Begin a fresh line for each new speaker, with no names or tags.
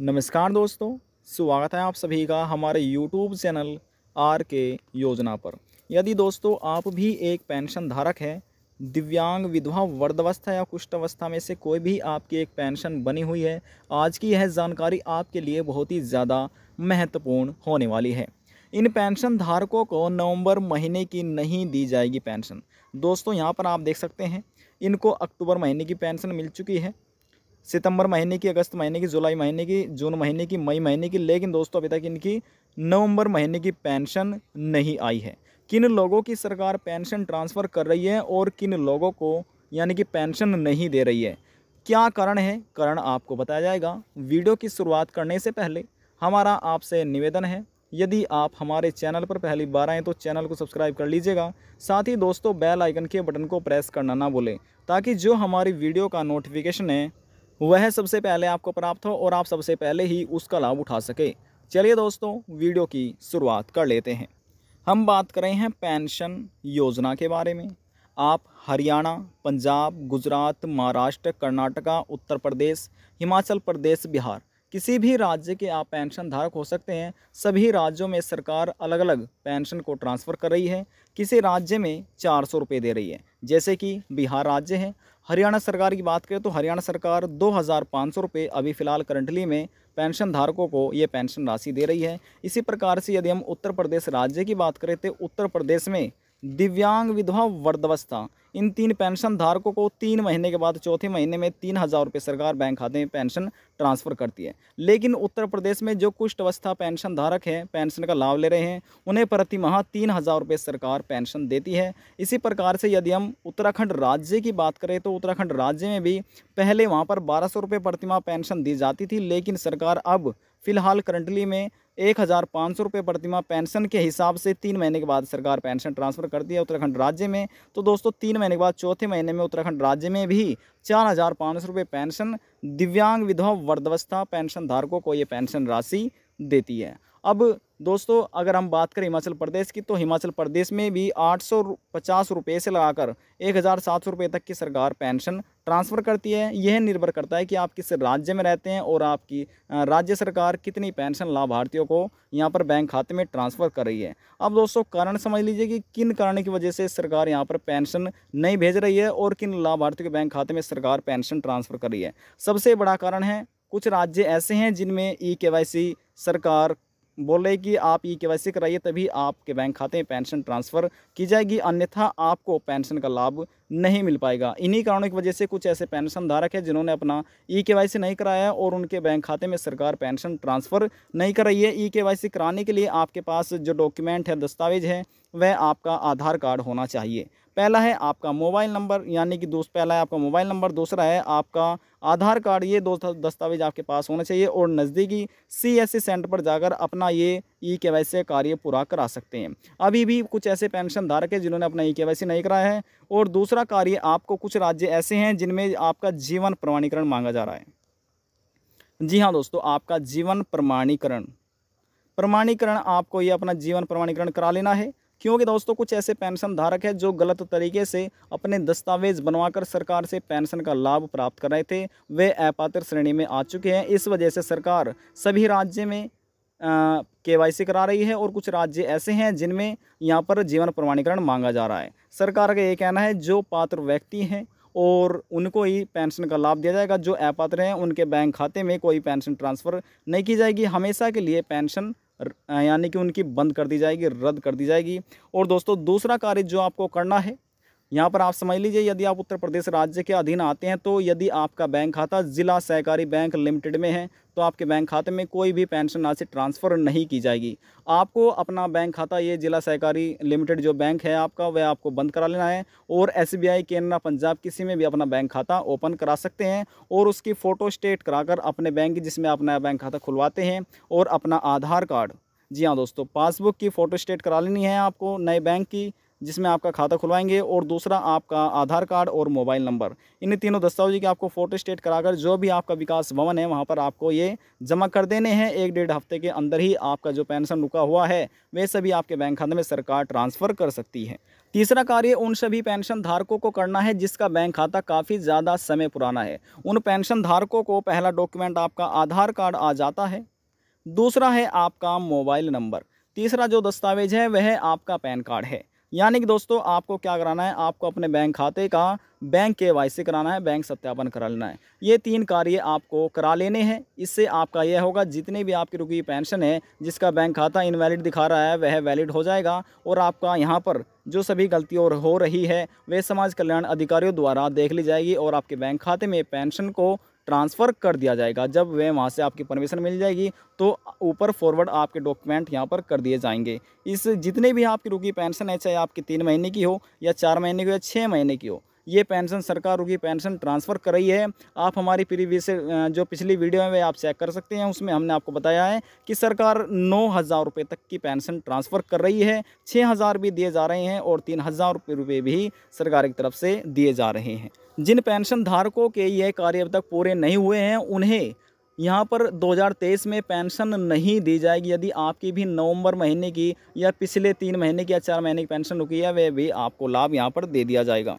नमस्कार दोस्तों स्वागत है आप सभी का हमारे यूट्यूब चैनल आर के योजना पर यदि दोस्तों आप भी एक पेंशन धारक है दिव्यांग विधवा वर्धवस्था या कुष्ठ अवस्था में से कोई भी आपकी एक पेंशन बनी हुई है आज की यह जानकारी आपके लिए बहुत ही ज़्यादा महत्वपूर्ण होने वाली है इन पेंशन धारकों को नवंबर महीने की नहीं दी जाएगी पेंशन दोस्तों यहाँ पर आप देख सकते हैं इनको अक्टूबर महीने की पेंशन मिल चुकी है सितंबर महीने की अगस्त महीने की जुलाई महीने की जून महीने की मई महीने की लेकिन दोस्तों अभी तक इनकी नवंबर महीने की पेंशन नहीं आई है किन लोगों की सरकार पेंशन ट्रांसफ़र कर रही है और किन लोगों को यानी कि पेंशन नहीं दे रही है क्या कारण है कारण आपको बताया जाएगा वीडियो की शुरुआत करने से पहले हमारा आपसे निवेदन है यदि आप हमारे चैनल पर पहली बार आएँ तो चैनल को सब्सक्राइब कर लीजिएगा साथ ही दोस्तों बेल आइकन के बटन को प्रेस करना ना भूलें ताकि जो हमारी वीडियो का नोटिफिकेशन है वह सबसे पहले आपको प्राप्त हो और आप सबसे पहले ही उसका लाभ उठा सके चलिए दोस्तों वीडियो की शुरुआत कर लेते हैं हम बात कर रहे हैं पेंशन योजना के बारे में आप हरियाणा पंजाब गुजरात महाराष्ट्र कर्नाटका उत्तर प्रदेश हिमाचल प्रदेश बिहार किसी भी राज्य के आप पेंशन धारक हो सकते हैं सभी राज्यों में सरकार अलग अलग पेंशन को ट्रांसफ़र कर रही है किसी राज्य में चार सौ रुपये दे रही है जैसे कि बिहार राज्य है हरियाणा सरकार की बात करें तो हरियाणा सरकार दो हज़ार पाँच सौ रुपये अभी फ़िलहाल करंटली में पेंशन धारकों को ये पेंशन राशि दे रही है इसी प्रकार से यदि हम उत्तर प्रदेश राज्य की बात करें तो उत्तर प्रदेश में दिव्यांग विधवा वर्धवस्था इन तीन पेंशन धारकों को तीन महीने के बाद चौथे महीने में तीन हज़ार रुपये सरकार बैंक खाते में पेंशन ट्रांसफ़र करती है लेकिन उत्तर प्रदेश में जो कुष्ठवस्था अवस्था पेंशन धारक हैं पेंशन का लाभ ले रहे हैं उन्हें प्रति माह तीन हज़ार रुपये सरकार पेंशन देती है इसी प्रकार से यदि हम उत्तराखंड राज्य की बात करें तो उत्तराखंड राज्य में भी पहले वहाँ पर बारह सौ रुपये प्रति माह पेंशन दी जाती थी लेकिन सरकार अब फिलहाल करंटली में एक हज़ार पाँच सौ रुपये प्रतिमा पेंशन के हिसाब से तीन महीने के बाद सरकार पेंशन ट्रांसफ़र करती है उत्तराखंड राज्य में तो दोस्तों तीन महीने के बाद चौथे महीने में उत्तराखंड राज्य में भी चार हज़ार पाँच सौ रुपये पेंशन दिव्यांग विधवा वर्धवस्था पेंशन धारकों को ये पेंशन राशि देती है अब दोस्तों अगर हम बात करें हिमाचल प्रदेश की तो हिमाचल प्रदेश में भी आठ सौ पचास रुपये से लगाकर एक हज़ार सात सौ रुपये तक की सरकार पेंशन ट्रांसफ़र करती है यह निर्भर करता है कि आप किस राज्य में रहते हैं और आपकी राज्य सरकार कितनी पेंशन लाभार्थियों को यहाँ पर बैंक खाते में ट्रांसफ़र कर रही है अब दोस्तों कारण समझ लीजिए कि किन कारण की वजह से सरकार यहाँ पर पेंशन नहीं भेज रही है और किन लाभार्थियों के बैंक खाते में सरकार पेंशन ट्रांसफ़र कर रही है सबसे बड़ा कारण है कुछ राज्य ऐसे हैं जिनमें ई के सरकार बोल रहे कि आप ई के कराइए तभी आपके बैंक खाते में पेंशन ट्रांसफ़र की जाएगी अन्यथा आपको पेंशन का लाभ नहीं मिल पाएगा इन्हीं कारणों की वजह से कुछ ऐसे पेंशन धारक हैं जिन्होंने अपना ई के नहीं कराया और उनके बैंक खाते में सरकार पेंशन ट्रांसफ़र नहीं कर रही है ई के कराने के लिए आपके पास जो डॉक्यूमेंट है दस्तावेज है वह आपका आधार कार्ड होना चाहिए पहला है आपका मोबाइल नंबर यानी कि दोस्त पहला है आपका मोबाइल नंबर दूसरा है आपका आधार कार्ड ये दो दस्तावेज आपके पास होना चाहिए और नज़दीकी सी एस सी सेंटर पर जाकर अपना ये ई के वाई सी कार्य पूरा करा सकते हैं अभी भी कुछ ऐसे पेंशन धारक हैं जिन्होंने अपना ई के वाई सी नहीं कराया है और दूसरा कार्य आपको कुछ राज्य ऐसे हैं जिनमें आपका जीवन प्रमाणीकरण मांगा जा रहा है जी हाँ दोस्तों आपका जीवन प्रमाणीकरण प्रमाणीकरण आपको ये अपना जीवन प्रमाणीकरण करा लेना है क्योंकि दोस्तों कुछ ऐसे पेंशन धारक हैं जो गलत तरीके से अपने दस्तावेज बनवाकर सरकार से पेंशन का लाभ प्राप्त कर रहे थे वे अपात्र श्रेणी में आ चुके हैं इस वजह से सरकार सभी राज्य में के वाई सी करा रही है और कुछ राज्य ऐसे हैं जिनमें यहाँ पर जीवन प्रमाणीकरण मांगा जा रहा है सरकार का ये कहना है जो पात्र व्यक्ति हैं और उनको ही पेंशन का लाभ दिया जाएगा जो अपात्र हैं उनके बैंक खाते में कोई पेंशन ट्रांसफ़र नहीं की जाएगी हमेशा के लिए पेंशन यानी कि उनकी बंद कर दी जाएगी रद्द कर दी जाएगी और दोस्तों दूसरा कार्य जो आपको करना है यहाँ पर आप समझ लीजिए यदि आप उत्तर प्रदेश राज्य के अधीन आते हैं तो यदि आपका बैंक खाता जिला सहकारी बैंक लिमिटेड में है तो आपके बैंक खाते में कोई भी पेंशन राशि ट्रांसफ़र नहीं की जाएगी आपको अपना बैंक खाता ये जिला सहकारी लिमिटेड जो बैंक है आपका वह आपको बंद करा लेना है और एस बी आई पंजाब किसी में भी अपना बैंक खाता ओपन करा सकते हैं और उसकी फ़ोटो स्टेट कराकर अपने बैंक जिसमें आप नया बैंक खाता खुलवाते हैं और अपना आधार कार्ड जी हाँ दोस्तों पासबुक की फ़ोटो स्टेट करा लेनी है आपको नए बैंक की जिसमें आपका खाता खुलवाएंगे और दूसरा आपका आधार कार्ड और मोबाइल नंबर इन तीनों दस्तावेज की आपको फ़ोटो स्टेट कराकर जो भी आपका विकास भवन है वहाँ पर आपको ये जमा कर देने हैं एक डेढ़ हफ्ते के अंदर ही आपका जो पेंशन रुका हुआ है वे सभी आपके बैंक खाते में सरकार ट्रांसफ़र कर सकती है तीसरा कार्य उन सभी पेंशन धारकों को करना है जिसका बैंक खाता काफ़ी ज़्यादा समय पुराना है उन पेंशन धारकों को पहला डॉक्यूमेंट आपका आधार कार्ड आ जाता है दूसरा है आपका मोबाइल नंबर तीसरा जो दस्तावेज है वह आपका पैन कार्ड है यानी कि दोस्तों आपको क्या कराना है आपको अपने बैंक खाते का बैंक के कराना है बैंक सत्यापन करा लेना है ये तीन कार्य आपको करा लेने हैं इससे आपका यह होगा जितनी भी आपकी रुकी पेंशन है जिसका बैंक खाता इनवैलिड दिखा रहा है वह वैलिड हो जाएगा और आपका यहाँ पर जो सभी गलतियों हो रही है वह समाज कल्याण अधिकारियों द्वारा देख ली जाएगी और आपके बैंक खाते में पेंशन को ट्रांसफ़र कर दिया जाएगा जब वह वहाँ से आपकी परमिशन मिल जाएगी तो ऊपर फॉरवर्ड आपके डॉक्यूमेंट यहाँ पर कर दिए जाएंगे इस जितने भी आपकी रुकी पेंशन है चाहे आपकी तीन महीने की हो या चार महीने की हो या छः महीने की हो ये पेंशन सरकार की पेंशन ट्रांसफ़र कर रही है आप हमारी प्रीवियस जो पिछली वीडियो है वे आप चेक कर सकते हैं उसमें हमने आपको बताया है कि सरकार नौ हज़ार रुपये तक की पेंशन ट्रांसफ़र कर रही है छः हज़ार भी दिए जा रहे हैं और तीन हज़ार रुपये भी सरकार की तरफ से दिए जा रहे हैं जिन पेंशन धारकों के ये कार्य अब तक पूरे नहीं हुए हैं उन्हें यहाँ पर 2023 में पेंशन नहीं दी जाएगी यदि आपकी भी नवंबर महीने की या पिछले तीन महीने की या चार महीने की पेंशन रुकी है वे भी आपको लाभ यहाँ पर दे दिया जाएगा